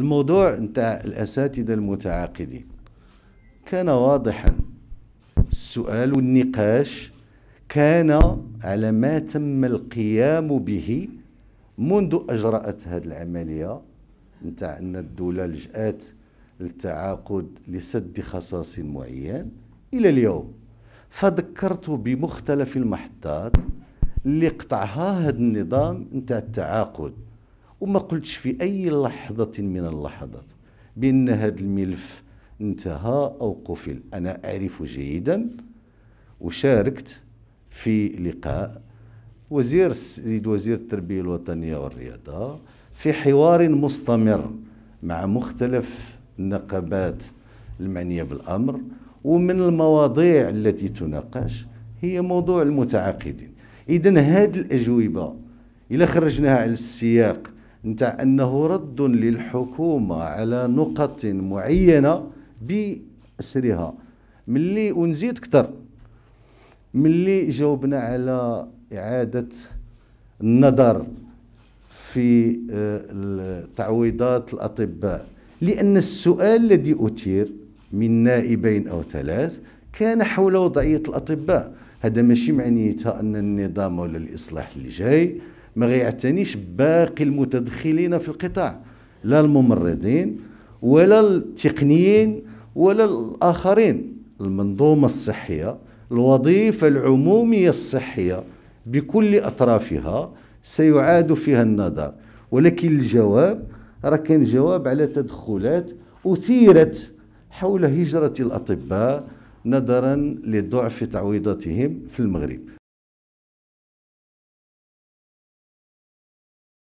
الموضوع نتاع الاساتذه المتعاقدين كان واضحا السؤال والنقاش كان على ما تم القيام به منذ اجرات هذه العمليه نتاع ان الدوله لجات للتعاقد لسد خصاص معين الى اليوم فذكرت بمختلف المحطات اللي قطعها هذا النظام نتاع التعاقد وما قلتش في أي لحظة من اللحظات بأن هذا الملف انتهى أو قفل أنا أعرف جيدا وشاركت في لقاء وزير السيد وزير التربية الوطنية والرياضة في حوار مستمر مع مختلف النقابات المعنية بالأمر ومن المواضيع التي تناقش هي موضوع المتعاقدين إذا هذه الأجوبة إلى خرجناها على السياق نتاع انه رد للحكومه على نقط معينه باسرها ملي ونزيد اكثر ملي جاوبنا على اعاده النظر في آه، تعويضات الاطباء لان السؤال الذي اثير من نائبين او ثلاث كان حول وضعيه الاطباء هذا ماشي معنيتها ان النظام ولا الاصلاح اللي جاي ما غيعتنيش باقي المتدخلين في القطاع لا الممرضين ولا التقنيين ولا الاخرين المنظومه الصحيه الوظيفه العموميه الصحيه بكل اطرافها سيعاد فيها النظر ولكن الجواب راه كان جواب على تدخلات اثيرت حول هجره الاطباء نظرا لضعف تعويضاتهم في المغرب